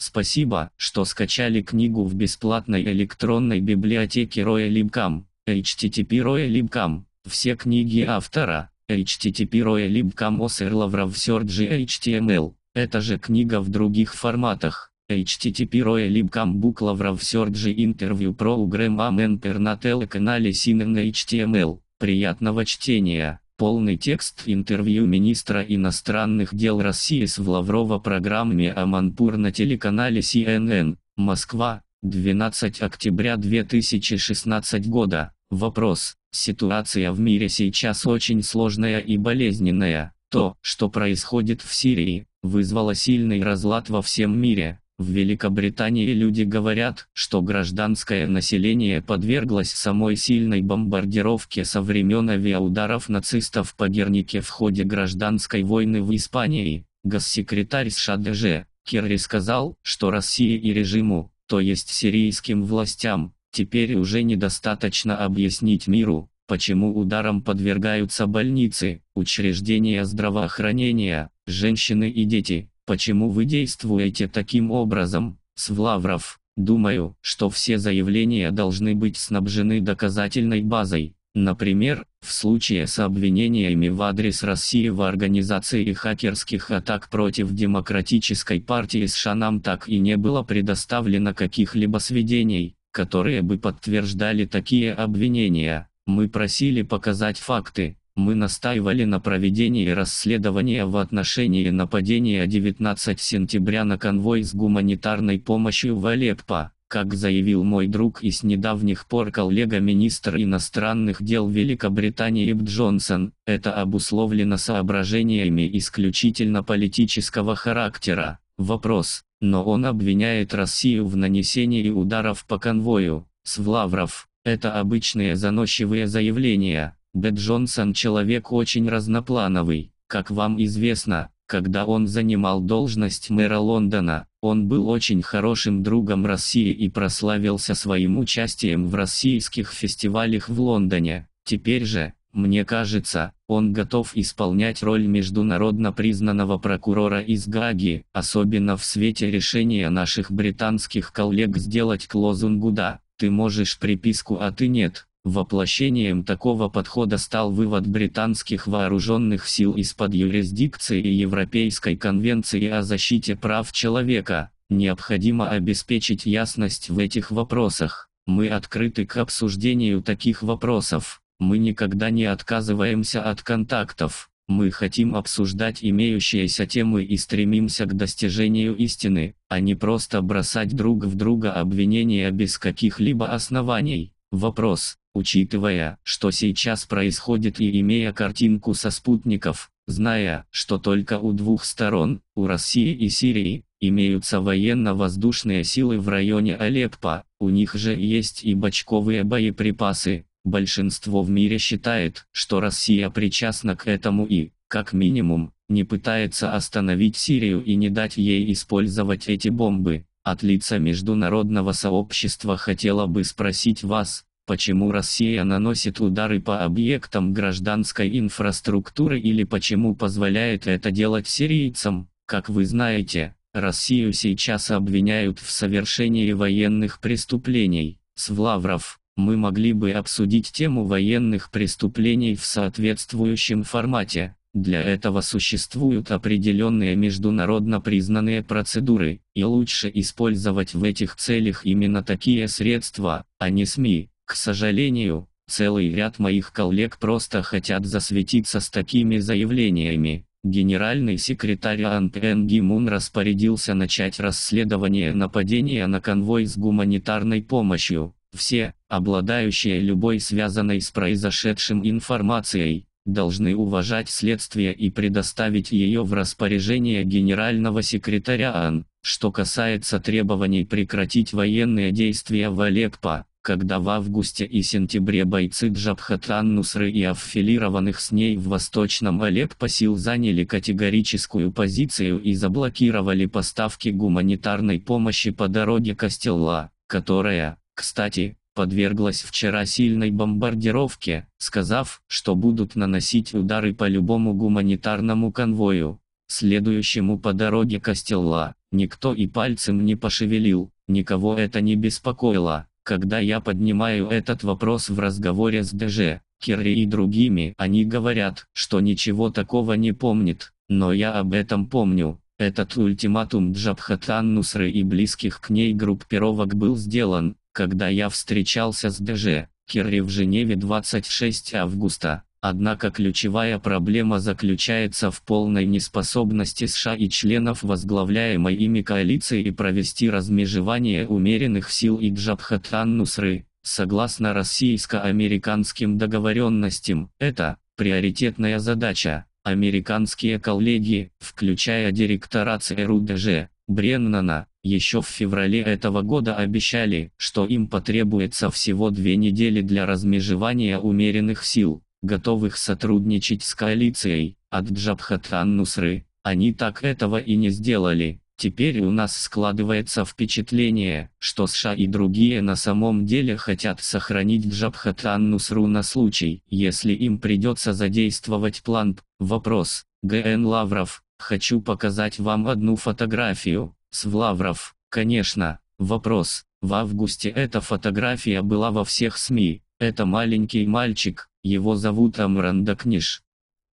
Спасибо, что скачали книгу в бесплатной электронной библиотеке Royal Libcam. HTTP Royal Libcam. Все книги автора. HTTP Royal Libcam Osir Lavrov Sergi HTML. Это же книга в других форматах. HTTP Royal Libcam Book Lavrov Sergi Interview Program Enter на телеканале CNN HTML. Приятного чтения! Полный текст интервью министра иностранных дел России с Лаврова программе «Аманпур» на телеканале CNN, Москва, 12 октября 2016 года. Вопрос. Ситуация в мире сейчас очень сложная и болезненная. То, что происходит в Сирии, вызвало сильный разлад во всем мире. В Великобритании люди говорят, что гражданское население подверглось самой сильной бомбардировке со времен авиаударов нацистов по Гернике в ходе гражданской войны в Испании. Госсекретарь США ДЖ Керри сказал, что России и режиму, то есть сирийским властям, теперь уже недостаточно объяснить миру, почему ударом подвергаются больницы, учреждения здравоохранения, женщины и дети. Почему вы действуете таким образом, Свлавров? Думаю, что все заявления должны быть снабжены доказательной базой. Например, в случае с обвинениями в адрес России в организации хакерских атак против Демократической партии США нам так и не было предоставлено каких-либо сведений, которые бы подтверждали такие обвинения. Мы просили показать факты, мы настаивали на проведении расследования в отношении нападения 19 сентября на конвой с гуманитарной помощью в Алеппо. Как заявил мой друг и с недавних пор коллега-министр иностранных дел Великобритании Б. Джонсон, это обусловлено соображениями исключительно политического характера. Вопрос, но он обвиняет Россию в нанесении ударов по конвою, с Свлавров, это обычные заносчивые заявления. Д. Джонсон человек очень разноплановый. Как вам известно, когда он занимал должность мэра Лондона, он был очень хорошим другом России и прославился своим участием в российских фестивалях в Лондоне. Теперь же, мне кажется, он готов исполнять роль международно признанного прокурора из Гаги, особенно в свете решения наших британских коллег сделать к лозунгу «Да, ты можешь приписку, а ты нет», Воплощением такого подхода стал вывод британских вооруженных сил из-под юрисдикции Европейской конвенции о защите прав человека. Необходимо обеспечить ясность в этих вопросах. Мы открыты к обсуждению таких вопросов. Мы никогда не отказываемся от контактов. Мы хотим обсуждать имеющиеся темы и стремимся к достижению истины, а не просто бросать друг в друга обвинения без каких-либо оснований. Вопрос, Учитывая, что сейчас происходит и имея картинку со спутников, зная, что только у двух сторон, у России и Сирии, имеются военно-воздушные силы в районе Алеппо, у них же есть и бочковые боеприпасы. Большинство в мире считает, что Россия причастна к этому и, как минимум, не пытается остановить Сирию и не дать ей использовать эти бомбы. От лица международного сообщества хотела бы спросить вас, почему Россия наносит удары по объектам гражданской инфраструктуры или почему позволяет это делать сирийцам. Как вы знаете, Россию сейчас обвиняют в совершении военных преступлений. С Лавров, мы могли бы обсудить тему военных преступлений в соответствующем формате. Для этого существуют определенные международно признанные процедуры, и лучше использовать в этих целях именно такие средства, а не СМИ. К сожалению, целый ряд моих коллег просто хотят засветиться с такими заявлениями. Генеральный секретарь АНП Эн Гимун распорядился начать расследование нападения на конвой с гуманитарной помощью. Все, обладающие любой связанной с произошедшим информацией, должны уважать следствие и предоставить ее в распоряжение генерального секретаря АН. Что касается требований прекратить военные действия в Алеппо, когда в августе и сентябре бойцы Джабхатан Нусры и аффилированных с ней в Восточном Алеппо сил заняли категорическую позицию и заблокировали поставки гуманитарной помощи по дороге Костелла, которая, кстати, подверглась вчера сильной бомбардировке, сказав, что будут наносить удары по любому гуманитарному конвою. Следующему по дороге Костелла, никто и пальцем не пошевелил, никого это не беспокоило. Когда я поднимаю этот вопрос в разговоре с ДЖ, Керри и другими, они говорят, что ничего такого не помнит, но я об этом помню. Этот ультиматум Джабхатан Нусры и близких к ней группировок был сделан, когда я встречался с ДЖ, Керри в Женеве 26 августа. Однако ключевая проблема заключается в полной неспособности США и членов возглавляемой ими коалиции провести размежевание умеренных сил и Джабхат нусры Согласно российско-американским договоренностям, это приоритетная задача. Американские коллеги, включая директора ЦРУ ДЖ, Бреннана, еще в феврале этого года обещали, что им потребуется всего две недели для размежевания умеренных сил готовых сотрудничать с коалицией, от Джабхат нусры они так этого и не сделали. Теперь у нас складывается впечатление, что США и другие на самом деле хотят сохранить Джабхат нусру на случай, если им придется задействовать план. Вопрос. Г.Н. Лавров, хочу показать вам одну фотографию. С Лавров, конечно. Вопрос. В августе эта фотография была во всех СМИ, это маленький мальчик, его зовут Амран Дакниш.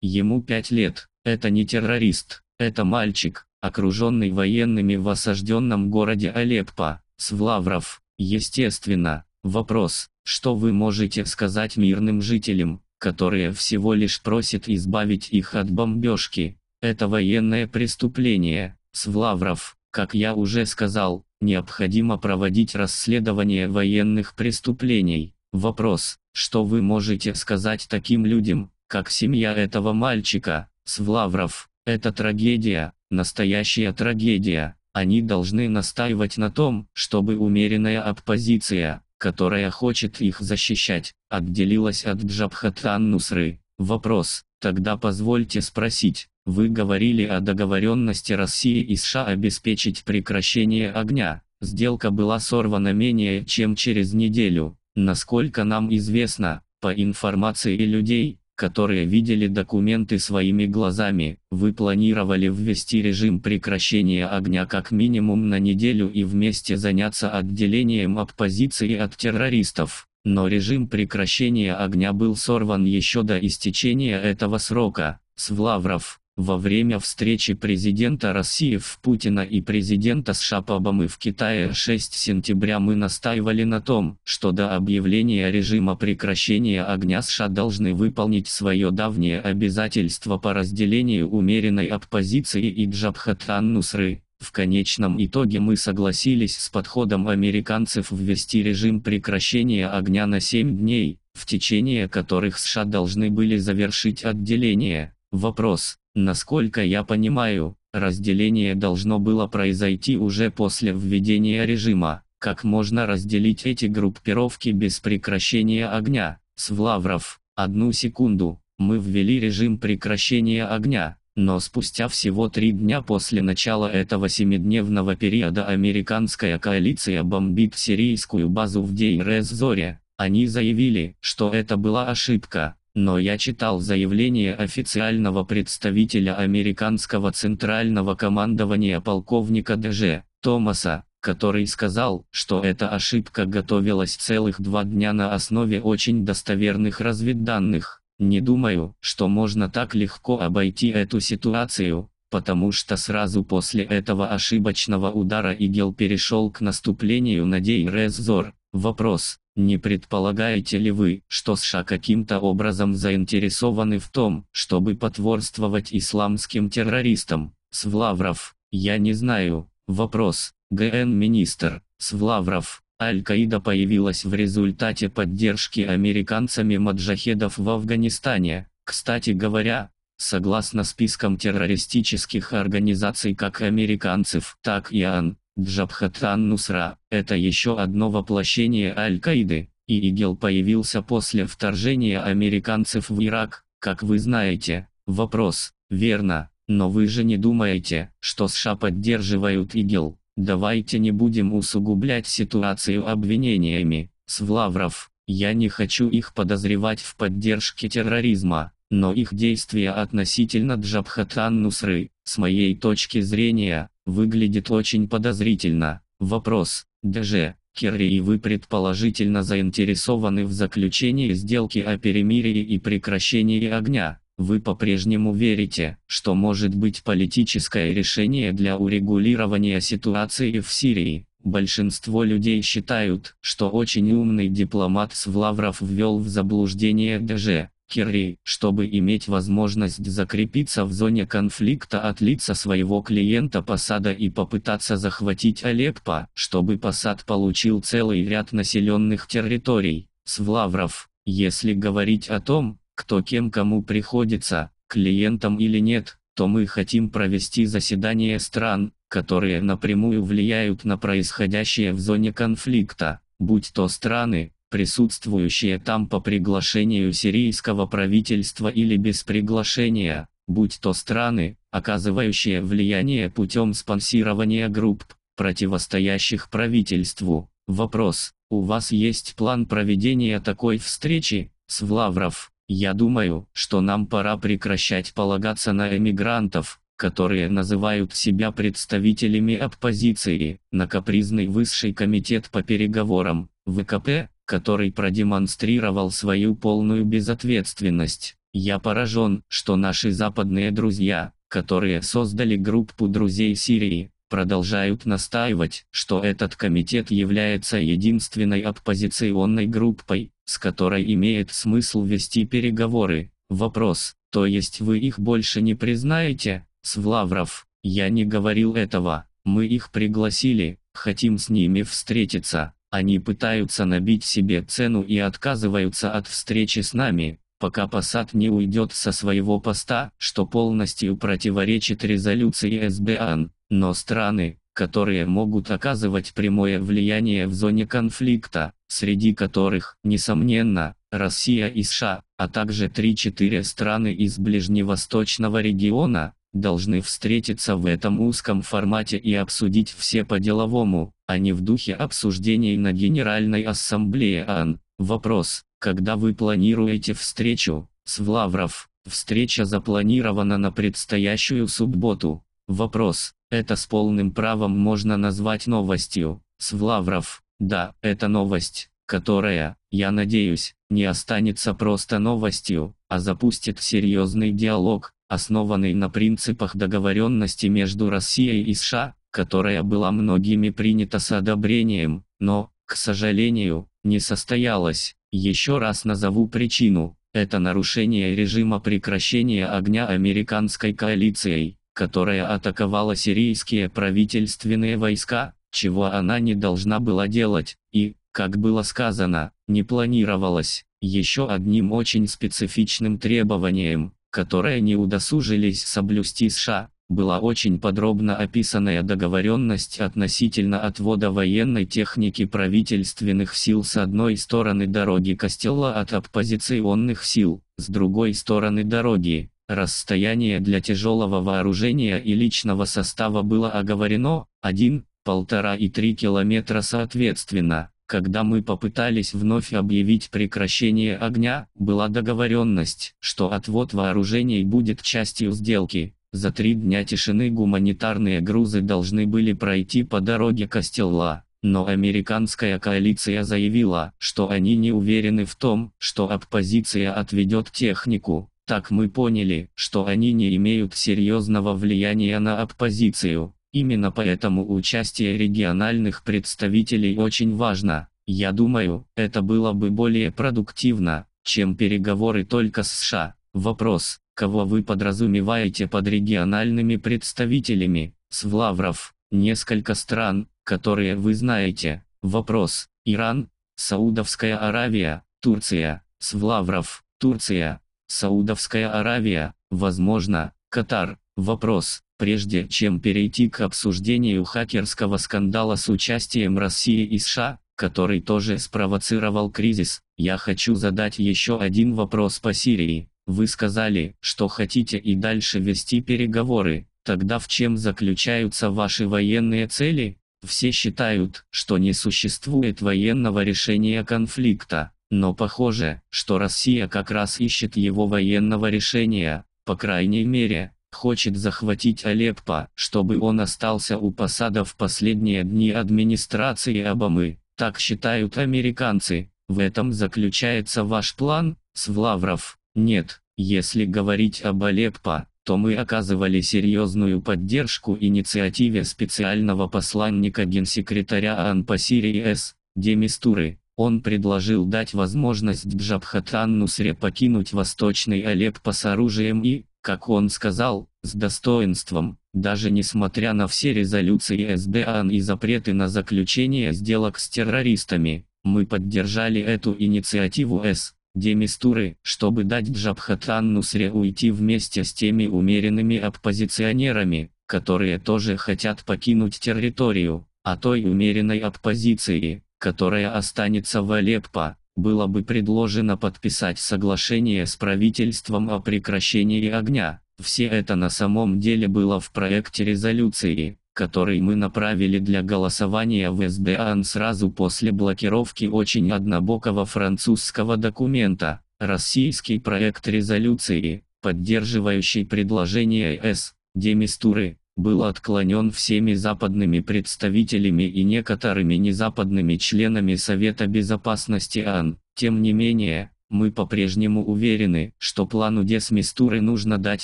Ему пять лет, это не террорист, это мальчик, окруженный военными в осажденном городе Алеппо, Свлавров. Естественно, вопрос, что вы можете сказать мирным жителям, которые всего лишь просят избавить их от бомбежки? Это военное преступление, Свлавров, как я уже сказал, необходимо проводить расследование военных преступлений. Вопрос, что вы можете сказать таким людям, как семья этого мальчика, Свлавров? Это трагедия, настоящая трагедия. Они должны настаивать на том, чтобы умеренная оппозиция, которая хочет их защищать, отделилась от Джабхатан Нусры. Вопрос, тогда позвольте спросить, вы говорили о договоренности России и США обеспечить прекращение огня. Сделка была сорвана менее чем через неделю. Насколько нам известно, по информации людей, которые видели документы своими глазами, вы планировали ввести режим прекращения огня как минимум на неделю и вместе заняться отделением оппозиции от террористов. Но режим прекращения огня был сорван еще до истечения этого срока. с Свлавров, во время встречи президента России в Путина и президента США по Обамы в Китае 6 сентября мы настаивали на том, что до объявления режима прекращения огня США должны выполнить свое давнее обязательство по разделению умеренной оппозиции и Джабхатан нусры В конечном итоге мы согласились с подходом американцев ввести режим прекращения огня на 7 дней, в течение которых США должны были завершить отделение. Вопрос, Насколько я понимаю, разделение должно было произойти уже после введения режима. Как можно разделить эти группировки без прекращения огня? Свлавров, одну секунду, мы ввели режим прекращения огня. Но спустя всего три дня после начала этого семидневного периода американская коалиция бомбит сирийскую базу в дейр зоре Они заявили, что это была ошибка, но я читал заявление официального представителя американского центрального командования полковника ДЖ, Томаса, который сказал, что эта ошибка готовилась целых два дня на основе очень достоверных разведданных. Не думаю, что можно так легко обойти эту ситуацию, потому что сразу после этого ошибочного удара ИГИЛ перешел к наступлению на Дейреззор. Вопрос, не предполагаете ли вы, что США каким-то образом заинтересованы в том, чтобы потворствовать исламским террористам? Свлавров, я не знаю. Вопрос. ГН-министр. Свлавров. Аль-Каида появилась в результате поддержки американцами маджахедов в Афганистане. Кстати говоря, согласно спискам террористических организаций как американцев, так и АН, Джабхатан – это еще одно воплощение Аль-Каиды, и ИГИЛ появился после вторжения американцев в Ирак, как вы знаете. Вопрос, верно, но вы же не думаете, что США поддерживают ИГИЛ. Давайте не будем усугублять ситуацию обвинениями, Свлавров. Я не хочу их подозревать в поддержке терроризма но их действия относительно Джабхатан Нусры, с моей точки зрения, выглядит очень подозрительно. Вопрос, ДЖ, Керри и вы предположительно заинтересованы в заключении сделки о перемирии и прекращении огня. Вы по-прежнему верите, что может быть политическое решение для урегулирования ситуации в Сирии? Большинство людей считают, что очень умный дипломат Свлавров ввел в заблуждение ДЖ, Керри, чтобы иметь возможность закрепиться в зоне конфликта от лица своего клиента Посада и попытаться захватить Алеппо, чтобы Посад получил целый ряд населенных территорий. Свлавров, если говорить о том, кто кем кому приходится, клиентам или нет, то мы хотим провести заседание стран, которые напрямую влияют на происходящее в зоне конфликта, будь то страны, присутствующие там по приглашению сирийского правительства или без приглашения, будь то страны, оказывающие влияние путем спонсирования групп, противостоящих правительству. Вопрос, у вас есть план проведения такой встречи, с Влавров? Я думаю, что нам пора прекращать полагаться на эмигрантов, которые называют себя представителями оппозиции, на капризный высший комитет по переговорам, ВКП, который продемонстрировал свою полную безответственность. Я поражен, что наши западные друзья, которые создали группу друзей Сирии, продолжают настаивать, что этот комитет является единственной оппозиционной группой, с которой имеет смысл вести переговоры. Вопрос, то есть вы их больше не признаете, Свлавров? Я не говорил этого, мы их пригласили, хотим с ними встретиться, они пытаются набить себе цену и отказываются от встречи с нами, пока Пасад не уйдет со своего поста, что полностью противоречит резолюции СБАН, но страны, которые могут оказывать прямое влияние в зоне конфликта, среди которых, несомненно, Россия и США, а также 3-4 страны из ближневосточного региона, должны встретиться в этом узком формате и обсудить все по-деловому, а не в духе обсуждений на Генеральной Ассамблее ООН. Вопрос, когда вы планируете встречу? Свлавров, встреча запланирована на предстоящую субботу. Вопрос, это с полным правом можно назвать новостью. Свлавров, да, это новость, которая, я надеюсь, не останется просто новостью, а запустит серьезный диалог, основанный на принципах договоренности между Россией и США, которая была многими принята с одобрением, но, к сожалению, не состоялась. Еще раз назову причину. Это нарушение режима прекращения огня американской коалицией, которая атаковала сирийские правительственные войска, чего она не должна была делать, и, как было сказано, не планировалось. Еще одним очень специфичным требованием, которые не удосужились соблюсти США, была очень подробно описанная договоренность относительно отвода военной техники правительственных сил с одной стороны дороги Костела от оппозиционных сил, с другой стороны дороги. Расстояние для тяжелого вооружения и личного состава было оговорено 1, 1,5 и 3 километра соответственно. Когда мы попытались вновь объявить прекращение огня, была договоренность, что отвод вооружений будет частью сделки. За три дня тишины гуманитарные грузы должны были пройти по дороге Костелла. Но американская коалиция заявила, что они не уверены в том, что оппозиция отведет технику. Так мы поняли, что они не имеют серьезного влияния на оппозицию, Именно поэтому участие региональных представителей очень важно. Я думаю, это было бы более продуктивно, чем переговоры только с США. Вопрос, кого вы подразумеваете под региональными представителями? Свлавров, несколько стран, которые вы знаете. Вопрос, Иран, Саудовская Аравия, Турция, Свлавров, Турция, Саудовская Аравия, возможно, Катар. Вопрос. Прежде чем перейти к обсуждению хакерского скандала с участием России и США, который тоже спровоцировал кризис, я хочу задать еще один вопрос по Сирии. Вы сказали, что хотите и дальше вести переговоры. Тогда в чем заключаются ваши военные цели? Все считают, что не существует военного решения конфликта, но похоже, что Россия как раз ищет его военного решения, по крайней мере, хочет захватить Алеппо, чтобы он остался у посада в последние дни администрации Обамы. Так считают американцы. В этом заключается ваш план, Свлавров? Нет, если говорить об Алеппо, то мы оказывали серьезную поддержку инициативе специального посланника генсекретаря АН по Сирии С. Демистуры. Он предложил дать возможность Джабхатан Нусре покинуть восточный Алеппо с оружием и, как он сказал, с достоинством, даже несмотря на все резолюции СДАН и запреты на заключение сделок с террористами. Мы поддержали эту инициативу С. Демистуры, чтобы дать Джабхатан Сре уйти вместе с теми умеренными оппозиционерами, которые тоже хотят покинуть территорию, а той умеренной оппозиции, которая останется в Алеппо было бы предложено подписать соглашение с правительством о прекращении огня. Все это на самом деле было в проекте резолюции, который мы направили для голосования в СДАН сразу после блокировки очень однобокого французского документа. Российский проект резолюции, поддерживающий предложение С. Демистуры, был отклонен всеми западными представителями и некоторыми незападными членами Совета Безопасности ООН. Тем не менее, мы по-прежнему уверены, что плану десмистуры нужно дать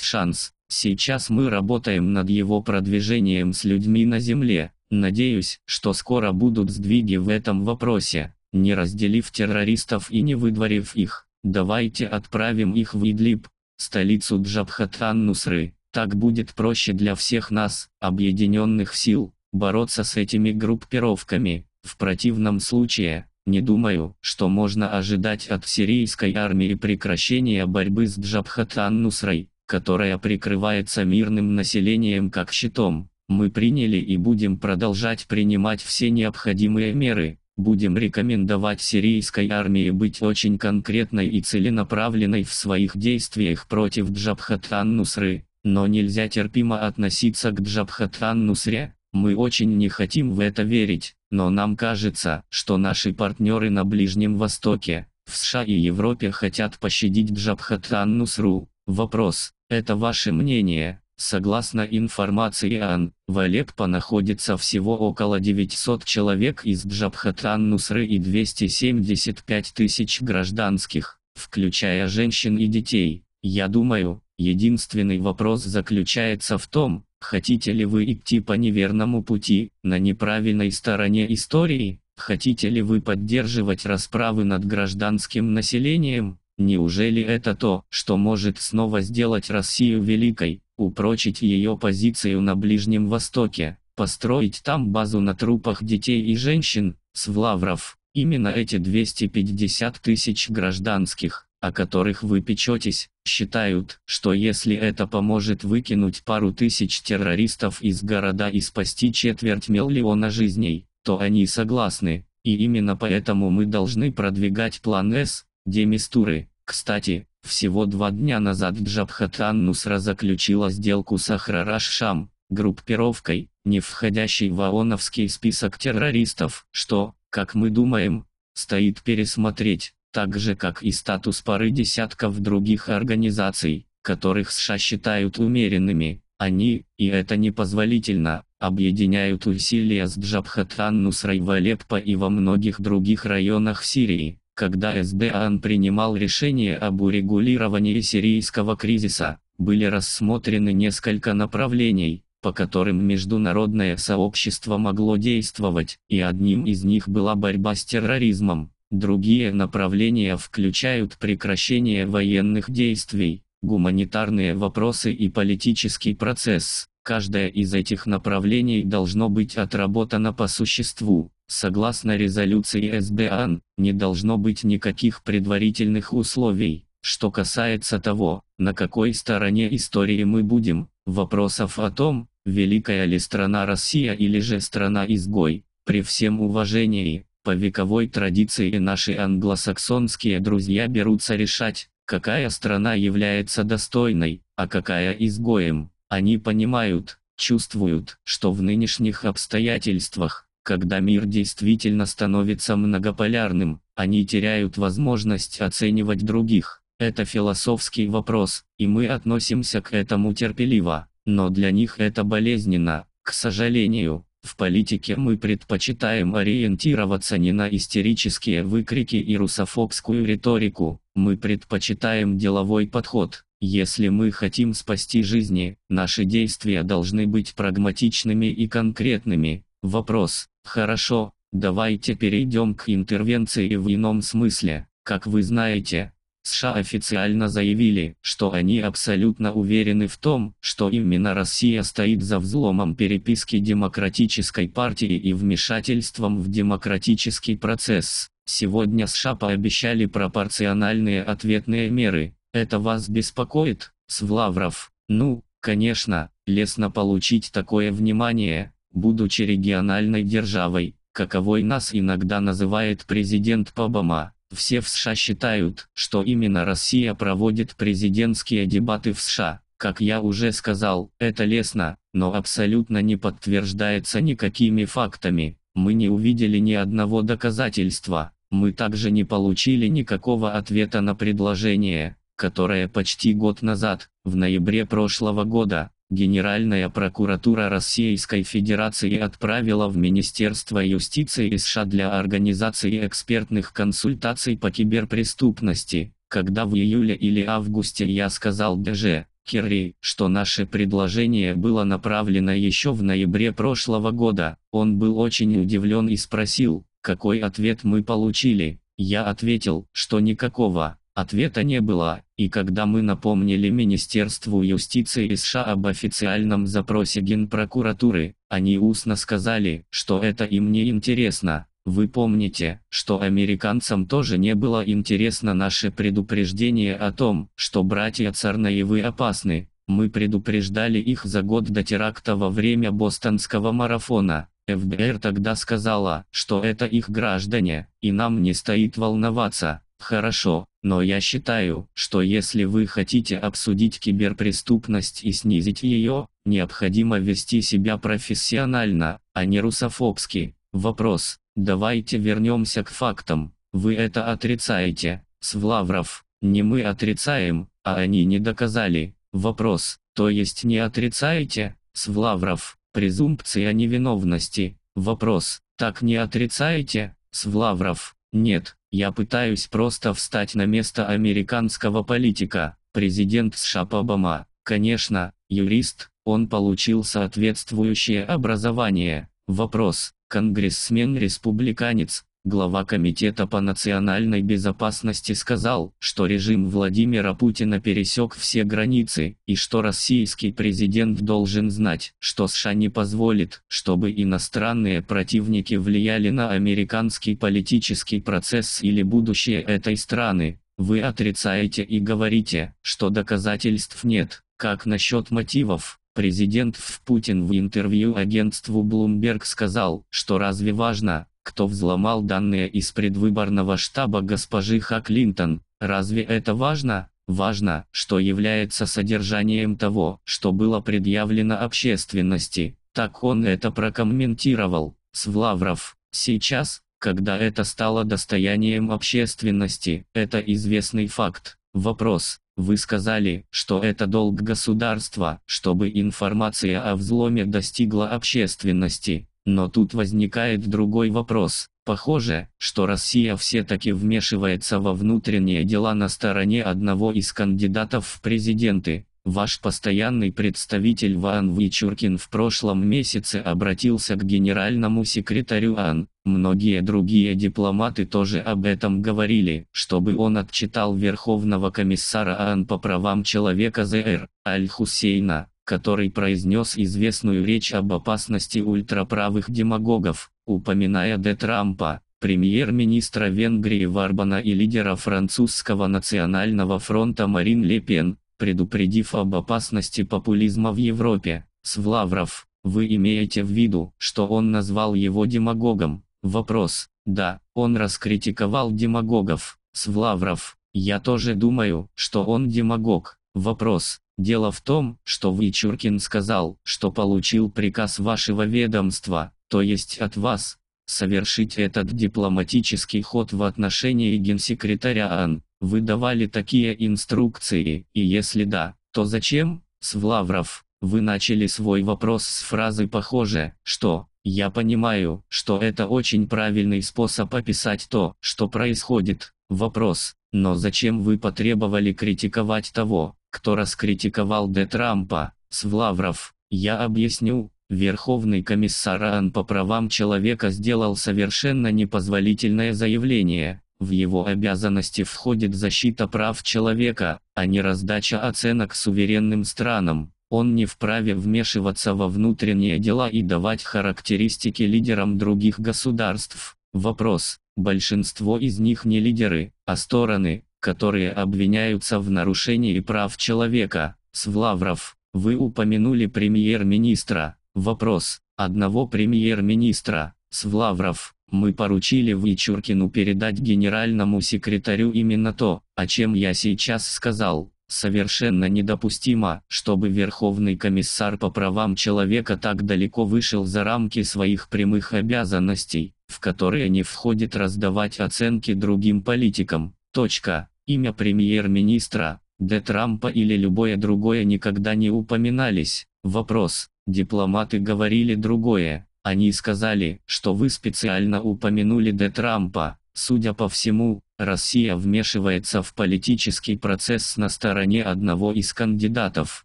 шанс. Сейчас мы работаем над его продвижением с людьми на земле. Надеюсь, что скоро будут сдвиги в этом вопросе, не разделив террористов и не выдворив их. Давайте отправим их в Идлиб, столицу Джабхатан-Нусры. Так будет проще для всех нас, объединенных сил, бороться с этими группировками. В противном случае, не думаю, что можно ожидать от сирийской армии прекращения борьбы с Джабхатан Нусрой, которая прикрывается мирным населением как щитом. Мы приняли и будем продолжать принимать все необходимые меры. Будем рекомендовать сирийской армии быть очень конкретной и целенаправленной в своих действиях против Джабхатан Нусры. Но нельзя терпимо относиться к Джабхатан Нусре, мы очень не хотим в это верить, но нам кажется, что наши партнеры на Ближнем Востоке, в США и Европе хотят пощадить Джабхатан Нусру. Вопрос, это ваше мнение? Согласно информации АН, в Алеппо находится всего около 900 человек из Джабхатан Нусры и 275 тысяч гражданских, включая женщин и детей. Я думаю, Единственный вопрос заключается в том, хотите ли вы идти по неверному пути, на неправильной стороне истории, хотите ли вы поддерживать расправы над гражданским населением, неужели это то, что может снова сделать Россию великой, упрочить ее позицию на Ближнем Востоке, построить там базу на трупах детей и женщин, с Лавров. Именно эти 250 тысяч гражданских, о которых вы печетесь, считают, что если это поможет выкинуть пару тысяч террористов из города и спасти четверть миллиона жизней, то они согласны, и именно поэтому мы должны продвигать план С, демистуры. Кстати, всего два дня назад Джабхатан Нусра заключила сделку с Ахрарашшам, группировкой, не входящей в ООНовский список террористов, что, как мы думаем, стоит пересмотреть так же как и статус пары десятков других организаций, которых США считают умеренными. Они, и это непозволительно, объединяют усилия с Джабхат Ан-Нусрой в Алеппо и во многих других районах Сирии, когда СДАН принимал решение об урегулировании сирийского кризиса, были рассмотрены несколько направлений, по которым международное сообщество могло действовать, и одним из них была борьба с терроризмом. Другие направления включают прекращение военных действий, гуманитарные вопросы и политический процесс. Каждое из этих направлений должно быть отработано по существу. Согласно резолюции СДАН, не должно быть никаких предварительных условий. Что касается того, на какой стороне истории мы будем, вопросов о том, великая ли страна Россия или же страна-изгой, при всем уважении, по вековой традиции наши англосаксонские друзья берутся решать, какая страна является достойной, а какая изгоем. Они понимают, чувствуют, что в нынешних обстоятельствах, когда мир действительно становится многополярным, они теряют возможность оценивать других. Это философский вопрос, и мы относимся к этому терпеливо, но для них это болезненно, к сожалению. В политике мы предпочитаем ориентироваться не на истерические выкрики и русофобскую риторику, мы предпочитаем деловой подход. Если мы хотим спасти жизни, наши действия должны быть прагматичными и конкретными. Вопрос. Хорошо, давайте перейдем к интервенции в ином смысле. Как вы знаете, США официально заявили, что они абсолютно уверены в том, что именно Россия стоит за взломом переписки Демократической партии и вмешательством в демократический процесс. Сегодня США пообещали пропорциональные ответные меры. Это вас беспокоит, Свлавров? Ну, конечно, лестно получить такое внимание, будучи региональной державой, каковой нас иногда называет президент Пабама. Все в США считают, что именно Россия проводит президентские дебаты в США. Как я уже сказал, это лестно, но абсолютно не подтверждается никакими фактами. Мы не увидели ни одного доказательства. Мы также не получили никакого ответа на предложение, которое почти год назад, в ноябре прошлого года, Генеральная прокуратура Российской Федерации отправила в Министерство юстиции США для организации экспертных консультаций по киберпреступности. Когда в июле или августе я сказал ДЖ, Керри, что наше предложение было направлено еще в ноябре прошлого года, он был очень удивлен и спросил, какой ответ мы получили. Я ответил, что никакого. Ответа не было, и когда мы напомнили Министерству юстиции США об официальном запросе Генпрокуратуры, они устно сказали, что это им не интересно. Вы помните, что американцам тоже не было интересно наше предупреждение о том, что братья Царнаевы опасны. Мы предупреждали их за год до теракта во время бостонского марафона. ФБР тогда сказала, что это их граждане, и нам не стоит волноваться. Хорошо, но я считаю, что если вы хотите обсудить киберпреступность и снизить ее, необходимо вести себя профессионально, а не русофобски. Вопрос. Давайте вернемся к фактам. Вы это отрицаете, Свлавров. Не мы отрицаем, а они не доказали. Вопрос. То есть не отрицаете, Свлавров? Презумпция невиновности. Вопрос. Так не отрицаете, Свлавров? Нет, я пытаюсь просто встать на место американского политика, президент США Обама. Конечно, юрист, он получил соответствующее образование. Вопрос, конгрессмен-республиканец, Глава Комитета по национальной безопасности сказал, что режим Владимира Путина пересек все границы, и что российский президент должен знать, что США не позволит, чтобы иностранные противники влияли на американский политический процесс или будущее этой страны. Вы отрицаете и говорите, что доказательств нет. Как насчет мотивов? Президент в Путин в интервью агентству Bloomberg сказал, что разве важно, кто взломал данные из предвыборного штаба госпожи Ха Клинтон. Разве это важно? Важно, что является содержанием того, что было предъявлено общественности. Так он это прокомментировал. Свлавров. Сейчас, когда это стало достоянием общественности, это известный факт. Вопрос. Вы сказали, что это долг государства, чтобы информация о взломе достигла общественности. Но тут возникает другой вопрос. Похоже, что Россия все-таки вмешивается во внутренние дела на стороне одного из кандидатов в президенты. Ваш постоянный представитель Ван Вичуркин в прошлом месяце обратился к генеральному секретарю Ан. Многие другие дипломаты тоже об этом говорили, чтобы он отчитал Верховного комиссара Ан по правам человека ЗР Аль-Хусейна который произнес известную речь об опасности ультраправых демагогов, упоминая Де Трампа, премьер-министра Венгрии Варбана и лидера французского национального фронта Марин Ле Пен, предупредив об опасности популизма в Европе. Свлавров, вы имеете в виду, что он назвал его демагогом? Вопрос. Да, он раскритиковал демагогов. Свлавров, я тоже думаю, что он демагог. Вопрос. Дело в том, что Вычуркин сказал, что получил приказ вашего ведомства, то есть от вас, совершить этот дипломатический ход в отношении генсекретаря АН. Вы давали такие инструкции, и если да, то зачем? Свлавров, вы начали свой вопрос с фразы «похоже», что «я понимаю, что это очень правильный способ описать то, что происходит». Вопрос, но зачем вы потребовали критиковать того, кто раскритиковал Де Трампа, Свлавров. Я объясню, Верховный комиссар АН по правам человека сделал совершенно непозволительное заявление. В его обязанности входит защита прав человека, а не раздача оценок суверенным странам. Он не вправе вмешиваться во внутренние дела и давать характеристики лидерам других государств. Вопрос. Большинство из них не лидеры, а стороны, которые обвиняются в нарушении прав человека. Свлавров, вы упомянули премьер-министра. Вопрос. Одного премьер-министра. Свлавров, мы поручили Вичуркину передать генеральному секретарю именно то, о чем я сейчас сказал. Совершенно недопустимо, чтобы Верховный комиссар по правам человека так далеко вышел за рамки своих прямых обязанностей, в которые не входит раздавать оценки другим политикам. Точка имя премьер-министра, Д. Трампа или любое другое никогда не упоминались. Вопрос. Дипломаты говорили другое. Они сказали, что вы специально упомянули Д. Трампа. Судя по всему, Россия вмешивается в политический процесс на стороне одного из кандидатов,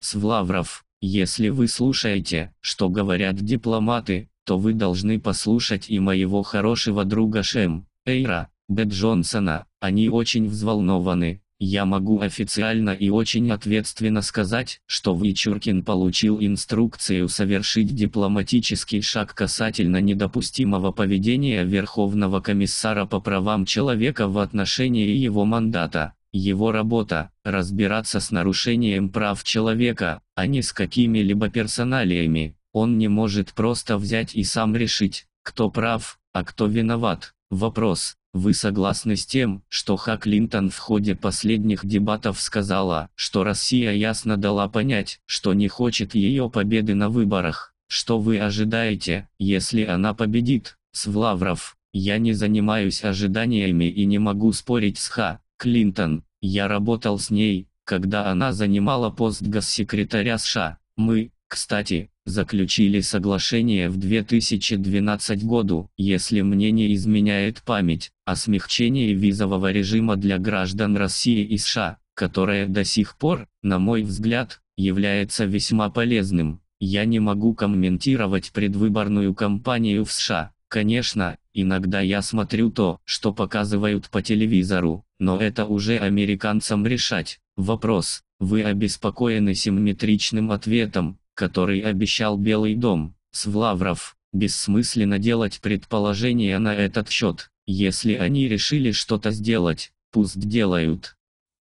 Свлавров. Если вы слушаете, что говорят дипломаты, то вы должны послушать и моего хорошего друга Шем, Эйра. Б. Джонсона. Они очень взволнованы. Я могу официально и очень ответственно сказать, что Вичуркин получил инструкцию совершить дипломатический шаг касательно недопустимого поведения Верховного комиссара по правам человека в отношении его мандата. Его работа – разбираться с нарушением прав человека, а не с какими-либо персоналиями. Он не может просто взять и сам решить, кто прав, а кто виноват. Вопрос, вы согласны с тем, что Ха Клинтон в ходе последних дебатов сказала, что Россия ясно дала понять, что не хочет ее победы на выборах? Что вы ожидаете, если она победит? Свлавров, я не занимаюсь ожиданиями и не могу спорить с Ха Клинтон. Я работал с ней, когда она занимала пост госсекретаря США. Мы, кстати, заключили соглашение в 2012 году, если мне не изменяет память, о смягчении визового режима для граждан России и США, которое до сих пор, на мой взгляд, является весьма полезным. Я не могу комментировать предвыборную кампанию в США. Конечно, иногда я смотрю то, что показывают по телевизору, но это уже американцам решать. Вопрос, вы обеспокоены симметричным ответом, который обещал Белый дом, с Влавров. Бессмысленно делать предположения на этот счет. Если они решили что-то сделать, пусть делают.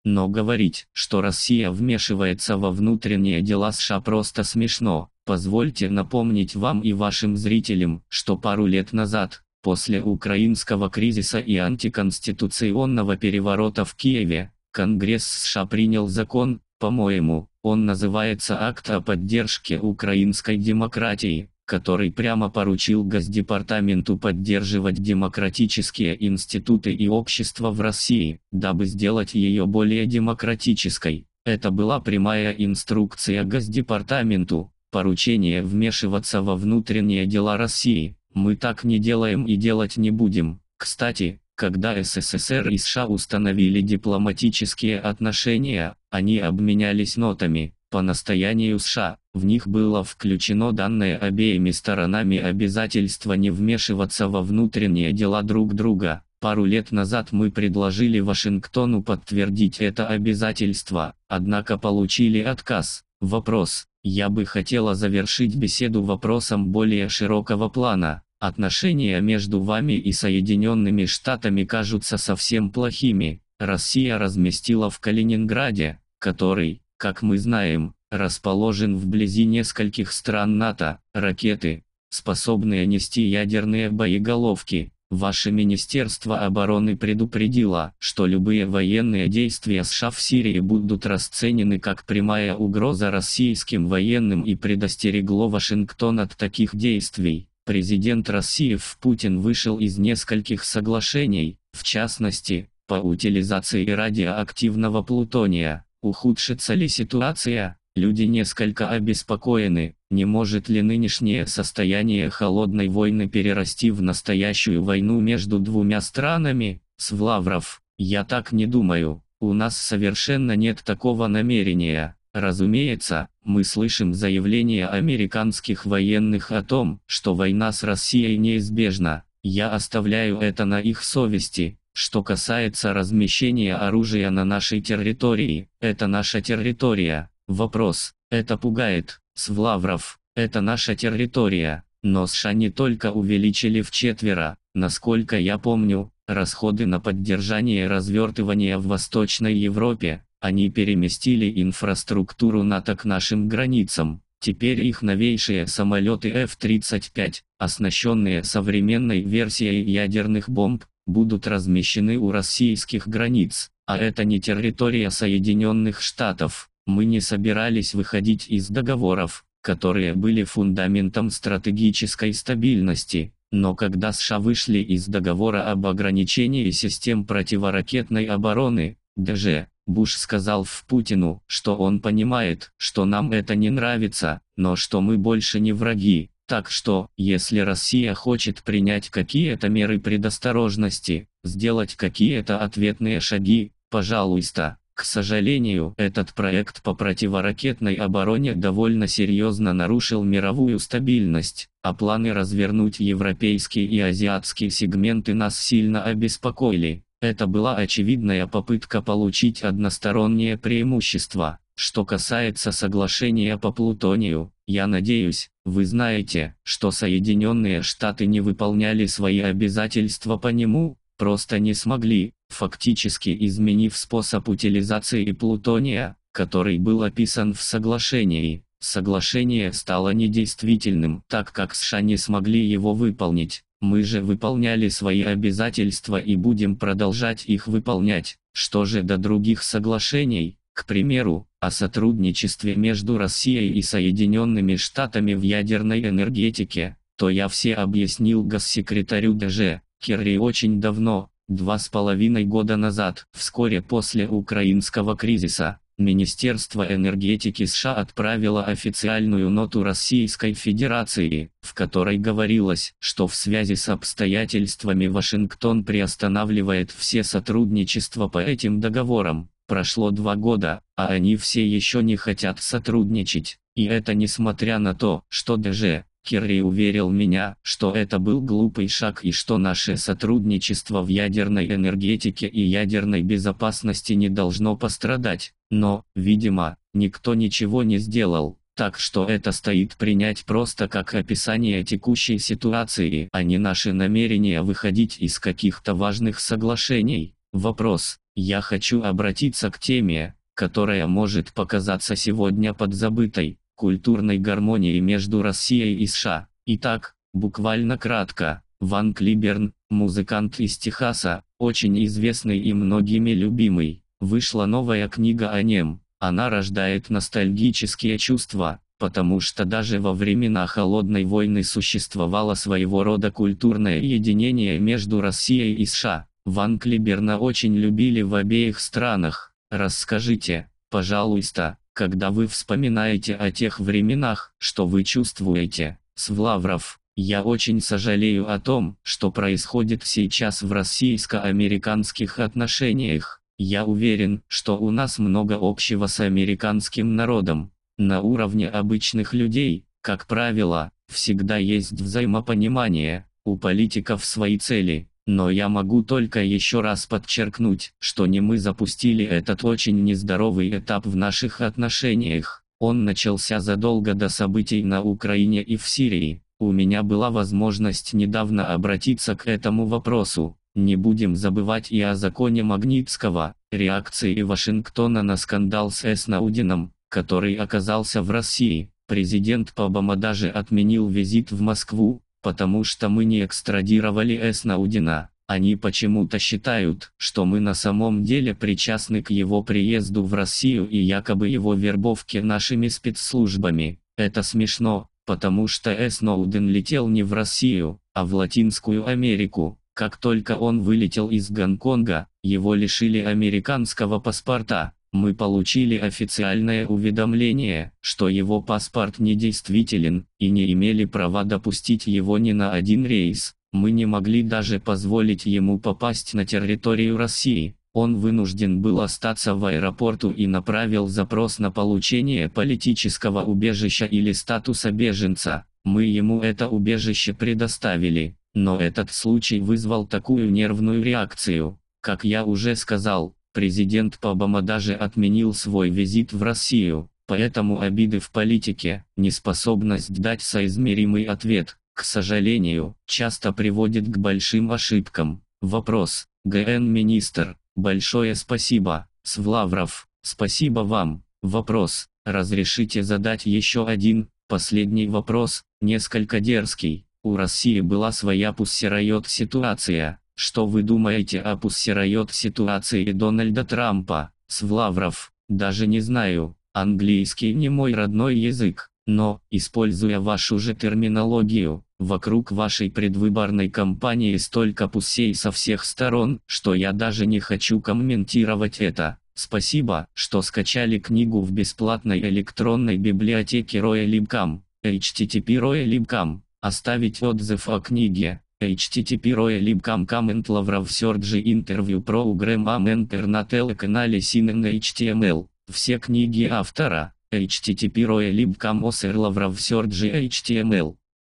Но говорить, что Россия вмешивается во внутренние дела США просто смешно. Позвольте напомнить вам и вашим зрителям, что пару лет назад, после украинского кризиса и антиконституционного переворота в Киеве, Конгресс США принял закон, по-моему, он называется «Акт о поддержке украинской демократии», который прямо поручил Госдепартаменту поддерживать демократические институты и общество в России, дабы сделать ее более демократической. Это была прямая инструкция Госдепартаменту, поручение вмешиваться во внутренние дела России. Мы так не делаем и делать не будем. Кстати, когда СССР и США установили дипломатические отношения, они обменялись нотами. По настоянию США, в них было включено данное обеими сторонами обязательство не вмешиваться во внутренние дела друг друга. Пару лет назад мы предложили Вашингтону подтвердить это обязательство, однако получили отказ. Вопрос. Я бы хотела завершить беседу вопросом более широкого плана. Отношения между вами и Соединенными Штатами кажутся совсем плохими. Россия разместила в Калининграде, который, как мы знаем, расположен вблизи нескольких стран НАТО, ракеты, способные нести ядерные боеголовки. Ваше Министерство обороны предупредило, что любые военные действия США в Сирии будут расценены как прямая угроза российским военным и предостерегло Вашингтон от таких действий. Президент России В. Путин вышел из нескольких соглашений, в частности, по утилизации радиоактивного плутония. Ухудшится ли ситуация? Люди несколько обеспокоены, не может ли нынешнее состояние холодной войны перерасти в настоящую войну между двумя странами? С Лавров, я так не думаю, у нас совершенно нет такого намерения. Разумеется, мы слышим заявление американских военных о том, что война с Россией неизбежна. Я оставляю это на их совести. Что касается размещения оружия на нашей территории, это наша территория. Вопрос. Это пугает. Свлавров. Это наша территория. Но США не только увеличили в четверо, насколько я помню, расходы на поддержание развертывания в Восточной Европе, они переместили инфраструктуру НАТО к нашим границам. Теперь их новейшие самолеты F-35, оснащенные современной версией ядерных бомб, будут размещены у российских границ, а это не территория Соединенных Штатов. Мы не собирались выходить из договоров, которые были фундаментом стратегической стабильности, но когда США вышли из договора об ограничении систем противоракетной обороны, ДЖ, Буш сказал в Путину, что он понимает, что нам это не нравится, но что мы больше не враги. Так что, если Россия хочет принять какие-то меры предосторожности, сделать какие-то ответные шаги, пожалуйста. К сожалению, этот проект по противоракетной обороне довольно серьезно нарушил мировую стабильность, а планы развернуть европейский и азиатский сегменты нас сильно обеспокоили. Это была очевидная попытка получить одностороннее преимущество. Что касается соглашения по плутонию, я надеюсь, вы знаете, что Соединенные Штаты не выполняли свои обязательства по нему, просто не смогли, фактически изменив способ утилизации плутония, который был описан в соглашении. Соглашение стало недействительным, так как США не смогли его выполнить. Мы же выполняли свои обязательства и будем продолжать их выполнять. Что же до других соглашений, к примеру, о сотрудничестве между Россией и Соединенными Штатами в ядерной энергетике, то я все объяснил госсекретарю ДЖ, Керри очень давно, два с половиной года назад, вскоре после украинского кризиса. Министерство энергетики США отправило официальную ноту Российской Федерации, в которой говорилось, что в связи с обстоятельствами Вашингтон приостанавливает все сотрудничество по этим договорам. Прошло два года, а они все еще не хотят сотрудничать. И это несмотря на то, что ДЖ, Керри уверил меня, что это был глупый шаг и что наше сотрудничество в ядерной энергетике и ядерной безопасности не должно пострадать. Но, видимо, никто ничего не сделал. Так что это стоит принять просто как описание текущей ситуации, а не наши намерения выходить из каких-то важных соглашений. Вопрос. Я хочу обратиться к теме, которая может показаться сегодня подзабытой культурной гармонии между Россией и США. Итак, буквально кратко, Ван Клиберн, музыкант из Техаса, очень известный и многими любимый. Вышла новая книга о нем, она рождает ностальгические чувства, потому что даже во времена Холодной войны существовало своего рода культурное единение между Россией и США. Ван Клиберна очень любили в обеих странах. Расскажите, пожалуйста, когда вы вспоминаете о тех временах, что вы чувствуете, Свлавров, я очень сожалею о том, что происходит сейчас в российско-американских отношениях. Я уверен, что у нас много общего с американским народом. На уровне обычных людей, как правило, всегда есть взаимопонимание, у политиков свои цели, но я могу только еще раз подчеркнуть, что не мы запустили этот очень нездоровый этап в наших отношениях. Он начался задолго до событий на Украине и в Сирии. У меня была возможность недавно обратиться к этому вопросу. Не будем забывать и о законе Магнитского, реакции Вашингтона на скандал с Эснаудином, который оказался в России. Президент Пабама даже отменил визит в Москву, потому что мы не экстрадировали Эснаудина. Они почему-то считают, что мы на самом деле причастны к его приезду в Россию и якобы его вербовке нашими спецслужбами. Это смешно, потому что Эсноуден летел не в Россию, а в Латинскую Америку. Как только он вылетел из Гонконга, его лишили американского паспорта. Мы получили официальное уведомление, что его паспорт недействителен, и не имели права допустить его ни на один рейс. Мы не могли даже позволить ему попасть на территорию России. Он вынужден был остаться в аэропорту и направил запрос на получение политического убежища или статуса беженца. Мы ему это убежище предоставили, но этот случай вызвал такую нервную реакцию. Как я уже сказал, Президент Обама даже отменил свой визит в Россию, поэтому обиды в политике, неспособность дать соизмеримый ответ, к сожалению, часто приводит к большим ошибкам. Вопрос. ГН-министр, большое спасибо, Свлавров, спасибо вам. Вопрос. Разрешите задать еще один, последний вопрос, несколько дерзкий. У России была своя пуссерает ситуация, что вы думаете о пуссирает ситуации Дональда Трампа, с Влавров? Даже не знаю, английский не мой родной язык, но, используя вашу же терминологию, вокруг вашей предвыборной кампании столько пусей со всех сторон, что я даже не хочу комментировать это. Спасибо, что скачали книгу в бесплатной электронной библиотеке Роя Либкам http Роя Либкам) Оставить отзыв о книге. HTTP Royalib.com Comment Lavrov Search Interview Program Enter на телеканале CNN HTML. Все книги автора. HTTP Royalib.com Osir Lavrov Search HTML.